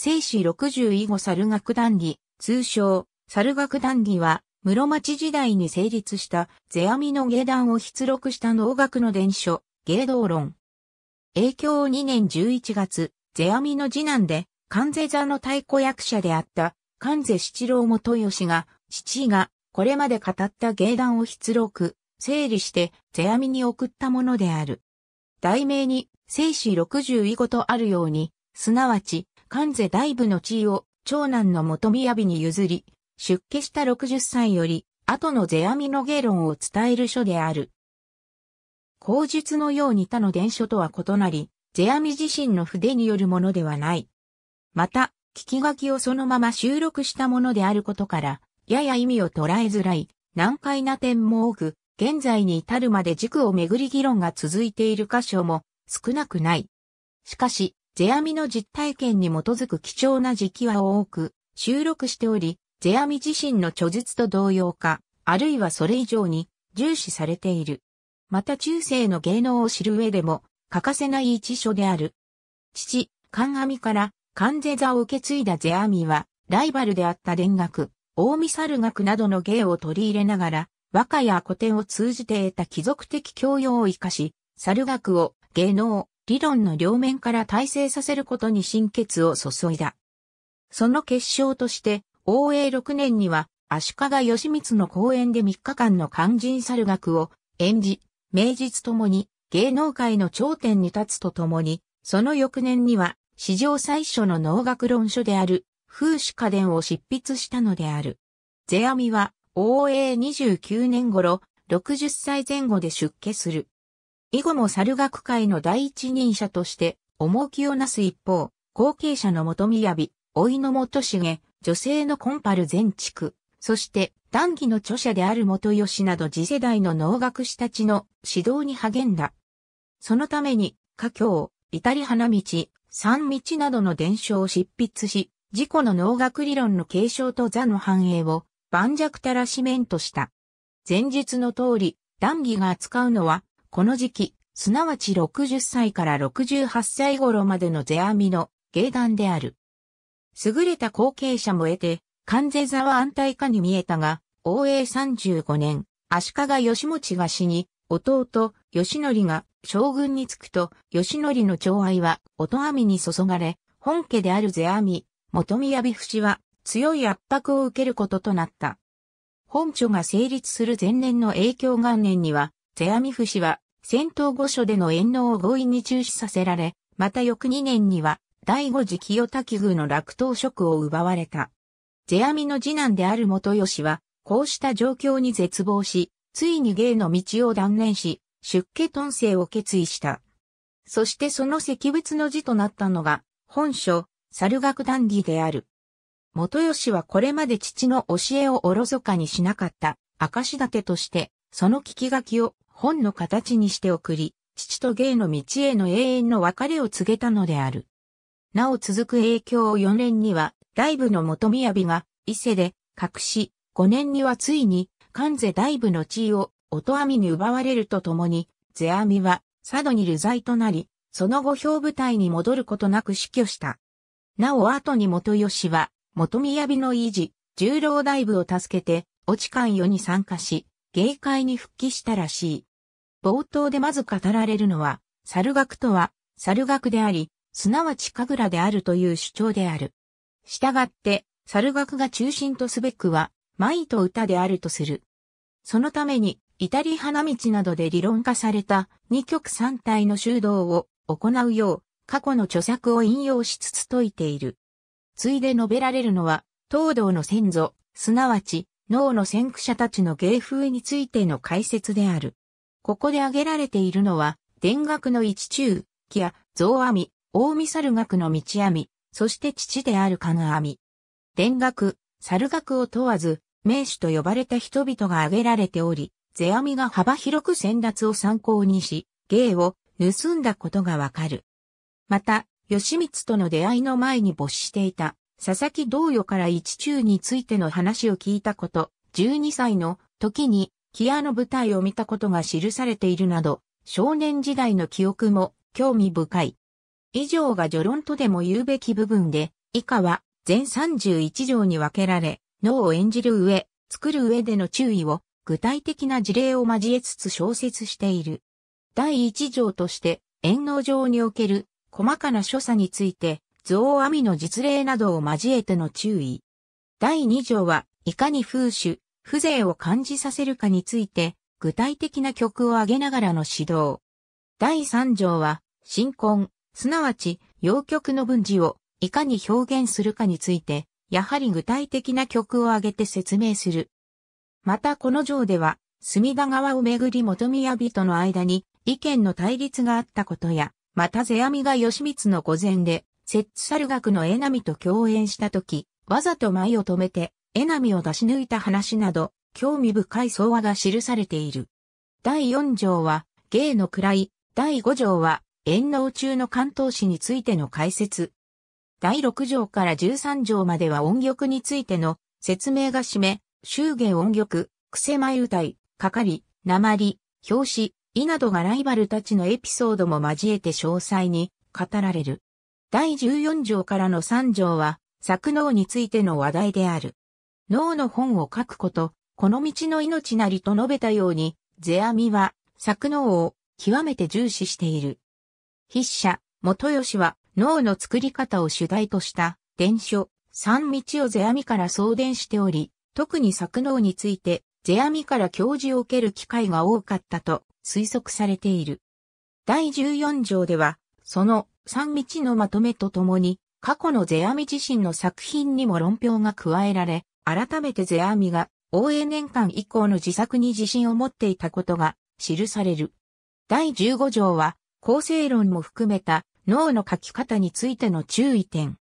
生死60以後猿楽談義、通称、猿楽談義は、室町時代に成立した世阿弥の芸談を筆録した能楽の伝書、芸道論。影響2年11月、世阿弥の次男で、関税座の太鼓役者であった関税七郎元義が、父がこれまで語った芸談を筆録、整理して世阿弥に送ったものである。題名に生死60以後とあるように、すなわち関西大部の地位を長男の元宮美に譲り、出家した60歳より、後の世阿弥の芸論を伝える書である。口述のように他の伝書とは異なり、世阿弥自身の筆によるものではない。また、聞き書きをそのまま収録したものであることから、やや意味を捉えづらい、難解な点も多く、現在に至るまで軸をめぐり議論が続いている箇所も少なくない。しかし、世阿弥の実体験に基づく貴重な時期話を多く収録しており、世阿弥自身の著述と同様か、あるいはそれ以上に重視されている。また中世の芸能を知る上でも欠かせない一書である。父、神阿弥から関世座を受け継いだ世阿弥は、ライバルであった田楽、大見猿楽などの芸を取り入れながら、和歌や古典を通じて得た貴族的教養を活かし、猿楽を芸能、理論の両面から体制させることに心血を注いだ。その結晶として、応永6年には、足利義満の講演で3日間の肝心猿学を演じ、名実ともに芸能界の頂点に立つとともに、その翌年には史上最初の農学論書である風刺家伝を執筆したのである。世阿弥は応永29年頃、60歳前後で出家する。以後も猿学会の第一人者として、重きをなす一方、後継者の本雅、いの本重、女性のコンパル全区、そして、談義の著者である元吉など次世代の能楽師たちの指導に励んだ。そのために、華僑、至り花道、三道などの伝承を執筆し、自己の能楽理論の継承と座の繁栄を盤石たらしめんとした。前述の通り、談義が扱うのは、この時期、すなわち60歳から68歳頃までの世阿弥の芸団である。優れた後継者も得て、関税座は安泰化に見えたが、応永35年、足利義持が死に、弟、義則が将軍に就くと、義則の寵愛は、音網に注がれ、本家である世阿弥、元宮美伏は、強い圧迫を受けることとなった。本著が成立する前年の影響元年には、世阿弥夫氏は、戦闘御所での遠納を強引に中止させられ、また翌2年には、第五次清滝宮の落頭職を奪われた。世阿弥の次男である元吉は、こうした状況に絶望し、ついに芸の道を断念し、出家遁世を決意した。そしてその石仏の字となったのが、本書、猿楽談義である。元吉はこれまで父の教えをおろそかにしなかった、明石立として、その聞き書きを本の形にして送り、父と芸の道への永遠の別れを告げたのである。なお続く影響を4年には、大部の元宮美が、伊勢で、隠し、5年にはついに、関税大部の地位を、音網に奪われるとともに、世阿弥は、佐渡に流罪となり、その後表舞台に戻ることなく死去した。なお後に元吉は、元宮美の維持、十郎大部を助けて、落ち関与に参加し、芸会に復帰したらしい。冒頭でまず語られるのは、猿楽とは、猿楽であり、すなわち神楽であるという主張である。従って、猿楽が中心とすべくは、舞と歌であるとする。そのために、イタリ花道などで理論化された二曲三体の修道を行うよう、過去の著作を引用しつつ説いている。ついで述べられるのは、東道の先祖、すなわち、脳の先駆者たちの芸風についての解説である。ここで挙げられているのは、田楽の一中、木や、象阿弥、大見猿学の道阿弥、そして父である神阿弥。田楽、猿学を問わず、名手と呼ばれた人々が挙げられており、世阿弥が幅広く先達を参考にし、芸を盗んだことがわかる。また、吉光との出会いの前に没していた、佐々木道与から一中についての話を聞いたこと、12歳の時にキアの舞台を見たことが記されているなど、少年時代の記憶も興味深い。以上が序論とでも言うべき部分で、以下は全31条に分けられ、脳を演じる上、作る上での注意を具体的な事例を交えつつ小説している。第1条として、演能上における細かな所作について、増網の実例などを交えての注意。第2条は、いかに風主、風情を感じさせるかについて、具体的な曲を挙げながらの指導。第3条は、新婚、すなわち、洋曲の文字をいかに表現するかについて、やはり具体的な曲を挙げて説明する。またこの条では、隅田川をめぐり元宮人の間に意見の対立があったことや、また世阿弥が義満の御前で、摂津猿学の江波と共演した時、わざと舞を止めて、江波を出し抜いた話など、興味深い相話が記されている。第4条は、芸の位、第5条は、縁の中の関東史についての解説。第6条から13条までは音曲についての説明が締め、祝言音曲、癖前歌い、かかり、鉛、表紙、意などがライバルたちのエピソードも交えて詳細に語られる。第14条からの3条は、作能についての話題である。脳の本を書くこと、この道の命なりと述べたように、世阿弥は、作能を極めて重視している。筆者、元吉は脳の作り方を主題とした伝書、三道を世阿弥から送電しており、特に作能について世阿弥から教授を受ける機会が多かったと推測されている。第14条では、その三道のまとめとともに、過去の世阿弥自身の作品にも論評が加えられ、改めてゼアミが、応援年間以降の自作に自信を持っていたことが記される。第15条は、構成論も含めた脳の書き方についての注意点。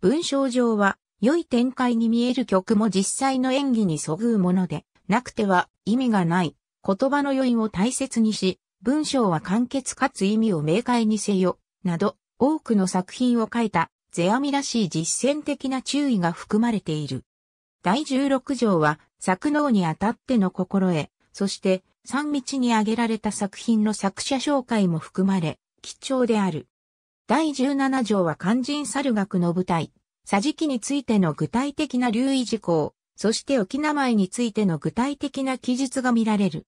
文章上は、良い展開に見える曲も実際の演技にそぐうもので、なくては意味がない。言葉の余韻を大切にし、文章は簡潔かつ意味を明快にせよ、など、多くの作品を書いた、世阿弥らしい実践的な注意が含まれている。第16条は、作能にあたっての心得、そして、三道に挙げられた作品の作者紹介も含まれ、貴重である。第17条は肝心猿学の舞台、桟敷についての具体的な留意事項、そして沖名前についての具体的な記述が見られる。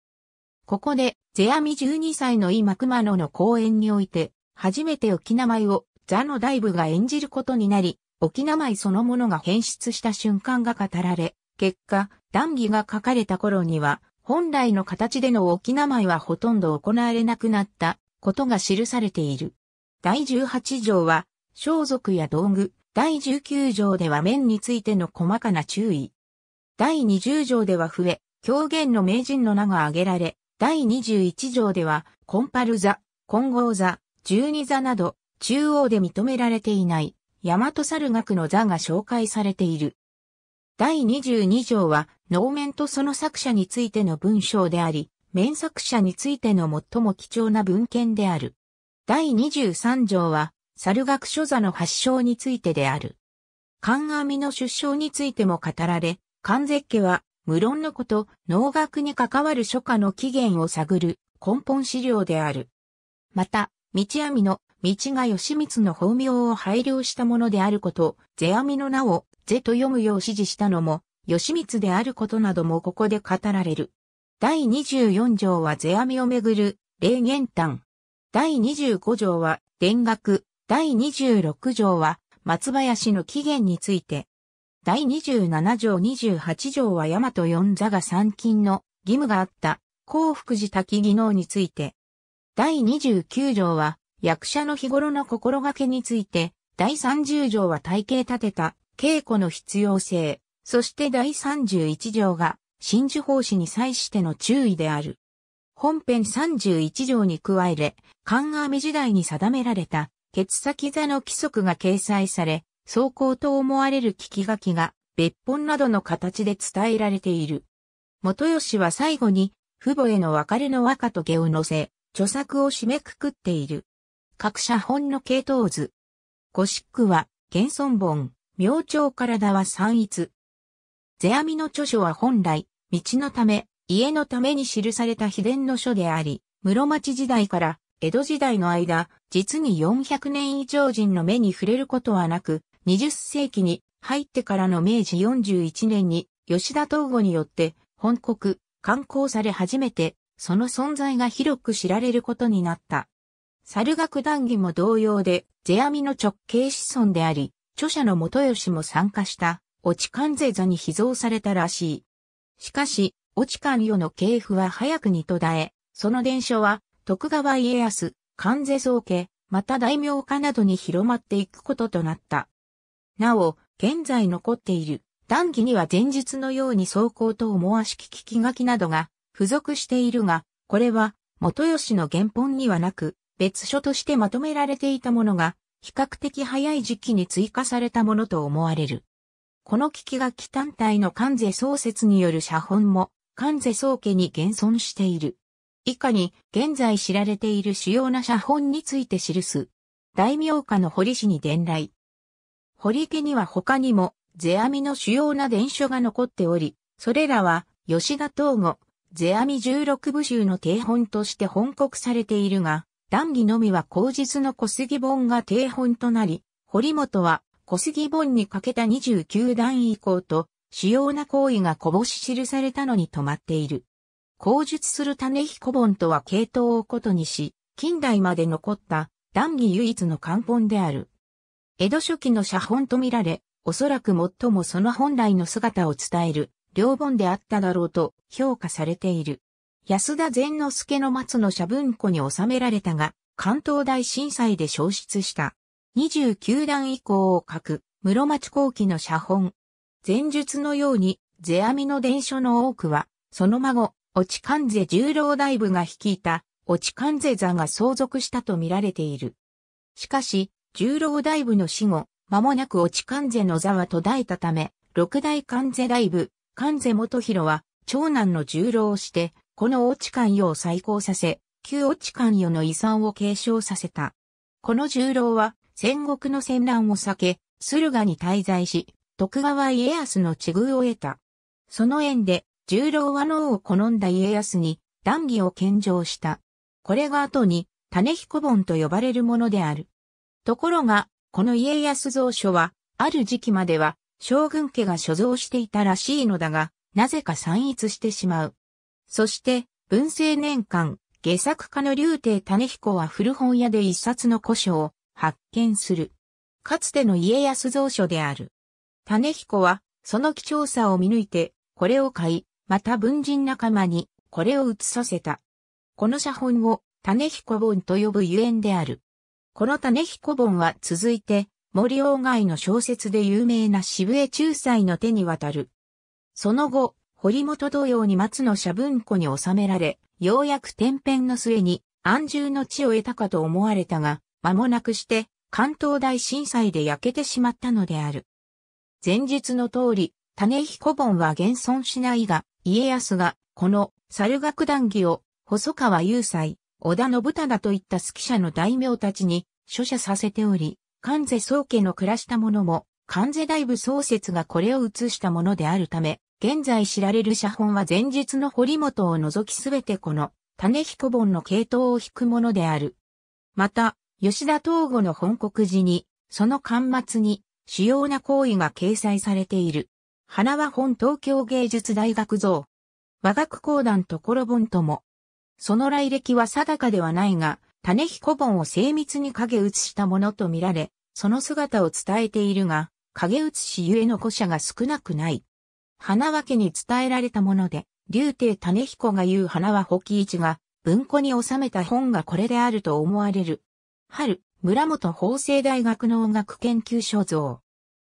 ここで、世阿弥12歳の今熊野の公演において、初めて沖名前を座の大部が演じることになり、沖名前そのものが変質した瞬間が語られ、結果、談義が書かれた頃には、本来の形での沖名前はほとんど行われなくなったことが記されている。第18条は、装束や道具、第19条では面についての細かな注意。第20条では笛、狂言の名人の名が挙げられ、第21条では、コンパル座、混合座、十二座など、中央で認められていない、大和猿学の座が紹介されている。第22条は、能面とその作者についての文章であり、面作者についての最も貴重な文献である。第23条は、猿学書座の発祥についてである。観阿弥の出生についても語られ、観絶家は、無論のこと、能学に関わる書家の起源を探る根本資料である。また、道阿弥の道が義満の法名を配慮したものであること、世阿弥の名を、是と読むよう指示したのも、義満であることなどもここで語られる。第24条は世阿弥をめぐる、霊言譚。第25条は、田楽。第26条は、松林の起源について。第27条28条は大和四座が参勤の義務があった、幸福寺滝技能について。第29条は、役者の日頃の心がけについて、第30条は体系立てた稽古の必要性、そして第31条が真珠法師に際しての注意である。本編31条に加えれ、関阿弥時代に定められた、ケツ先座の規則が掲載され、走行と思われる聞き書きが、別本などの形で伝えられている。元吉は最後に、父母への別れの和歌と下を乗せ、著作を締めくくっている。各社本の系統図。ゴシックは、現存本、明朝体は散逸。世阿弥の著書は本来、道のため、家のために記された秘伝の書であり、室町時代から江戸時代の間、実に400年以上人の目に触れることはなく、20世紀に入ってからの明治41年に吉田東吾によって本国、刊行され初めて、その存在が広く知られることになった。猿楽談義も同様で、世阿弥の直系子孫であり、著者の元吉も参加した、落勘世座に秘蔵されたらしい。しかし、落勘世の系譜は早くに途絶え、その伝書は、徳川家康、関税宗家、また大名家などに広まっていくこととなった。なお、現在残っている、談義には前述のように走行と思わしき聞き書きなどが付属しているが、これは元吉の原本にはなく、別書としてまとめられていたものが、比較的早い時期に追加されたものと思われる。この危機が機単体の関税創設による写本も、関税総家に現存している。以下に、現在知られている主要な写本について記す。大名家の堀氏に伝来。堀家には他にも、世阿弥の主要な伝書が残っており、それらは、吉田東吾、世阿弥十六部集の定本として本国されているが、談義のみは後日の小杉本が定本となり、堀本は小杉本に欠けた29段以降と、主要な行為がこぼし記されたのに止まっている。口述する種彦本とは系統を異にし、近代まで残った談義唯一の漢本である。江戸初期の写本とみられ、おそらく最もその本来の姿を伝える、両本であっただろうと評価されている。安田善之助の松の社文庫に収められたが、関東大震災で消失した。29段以降を書く、室町後期の写本。前述のように、世阿弥の伝書の多くは、その孫、落関税十郎大部が率いた、落関税座が相続したと見られている。しかし、十郎大部の死後、間もなく落関税の座は途絶えたため、六大関税大部、関税元弘は、長男の十郎をして、この大地関与を再興させ、旧大地関与の遺産を継承させた。この重郎は、戦国の戦乱を避け、駿河に滞在し、徳川家康の地遇を得た。その縁で、重郎は能を好んだ家康に、談義を献上した。これが後に、種彦本と呼ばれるものである。ところが、この家康蔵書は、ある時期までは、将軍家が所蔵していたらしいのだが、なぜか散逸してしまう。そして、文政年間、下作家の竜亭種彦は古本屋で一冊の古書を発見する。かつての家康蔵書である。種彦は、その貴重さを見抜いて、これを買い、また文人仲間に、これを移させた。この写本を、種彦本と呼ぶゆえんである。この種彦本は続いて、森鴎外の小説で有名な渋江仲裁の手に渡る。その後、堀本同様に松の社文庫に収められ、ようやく天変の末に安住の地を得たかと思われたが、間もなくして関東大震災で焼けてしまったのである。前述の通り、種彦本は現存しないが、家康がこの猿楽談義を細川雄斎、織田信忠といった好き者の大名たちに書写させており、関世宗家の暮らしたものも、関世大部創設がこれを移したものであるため、現在知られる写本は前日の堀本を除きすべてこの種彦本の系統を引くものである。また、吉田東吾の本国寺に、その巻末に主要な行為が掲載されている。花は本東京芸術大学像。和学講談ところ本とも。その来歴は定かではないが、種彦本を精密に影写したものとみられ、その姿を伝えているが、影写しゆえの古者が少なくない。花輪家に伝えられたもので、竜亭種彦が言う花は保一が文庫に収めた本がこれであると思われる。春、村本法政大学農学研究所像。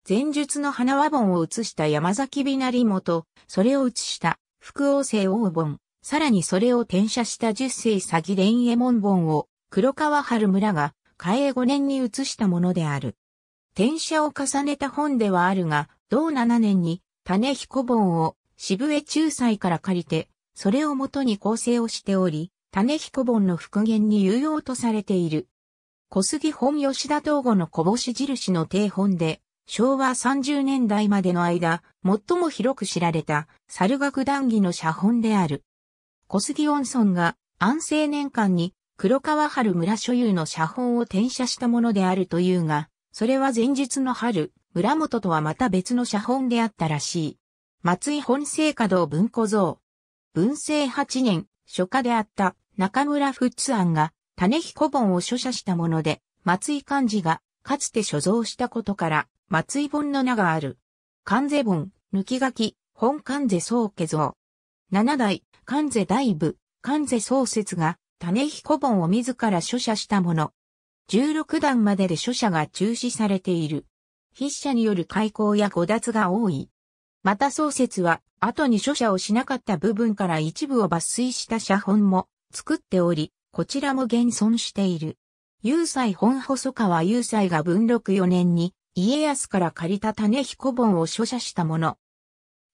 前述の花輪本を写した山崎美成元、それを写した福王星王本、さらにそれを転写した十世詐欺連衛門本を黒川春村が開栄五年に写したものである。転写を重ねた本ではあるが、同七年に種彦本を渋江仲裁から借りて、それをもとに構成をしており、種彦本の復元に有用とされている。小杉本吉田東吾のこぼし印の定本で、昭和30年代までの間、最も広く知られた、猿楽談義の写本である。小杉温村が、安政年間に、黒川春村所有の写本を転写したものであるというが、それは前日の春、村本とはまた別の写本であったらしい。松井本聖華堂文庫像。文政8年、書家であった中村仏庵が種彦本を書写したもので、松井漢字がかつて所蔵したことから、松井本の名がある。漢字本、抜き書き、本漢字宗家像。七代、関字大部、関字宗説が、種彦本を自ら書写したもの。16段までで書写が中止されている。筆者による開口や誤脱が多い。また創設は、後に書写をしなかった部分から一部を抜粋した写本も作っており、こちらも現存している。有才本細川有才が文禄4年に家康から借りた種彦本を書写したもの。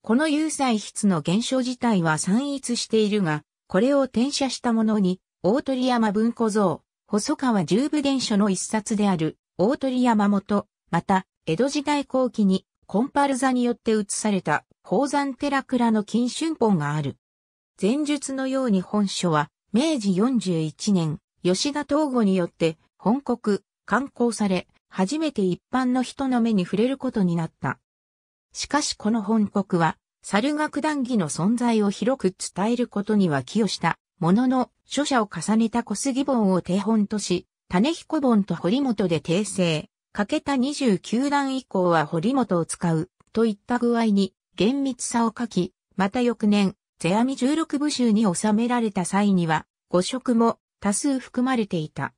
この有才筆の現象自体は散逸しているが、これを転写したものに、大鳥山文庫像、細川十部伝書の一冊である、大鳥山元、また、江戸時代後期にコンパルザによって移された宝山寺倉の金春本がある。前述のように本書は明治41年吉田東吾によって本国、刊行され、初めて一般の人の目に触れることになった。しかしこの本国は、猿楽談義の存在を広く伝えることには寄与した、ものの、著者を重ねた小杉本を手本とし、種彦本と堀本で訂正、欠けた29段以降は堀本を使う、といった具合に、厳密さを書き、また翌年、世阿弥16部集に収められた際には、五色も多数含まれていた。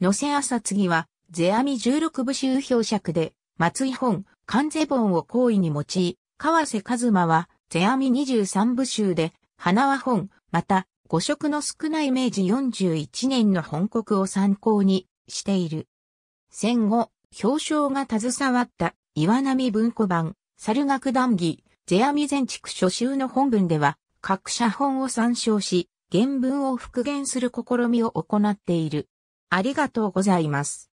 野瀬朝次は、世阿弥16部集表尺で、松井本、関ゼ本を行為に用い、河瀬和馬は、世阿弥23部集で、花輪本、また、五色の少ない明治41年の本国を参考にしている。戦後、表彰が携わった岩波文庫版、猿楽談義、世阿弥全畜初集の本文では、各社本を参照し、原文を復元する試みを行っている。ありがとうございます。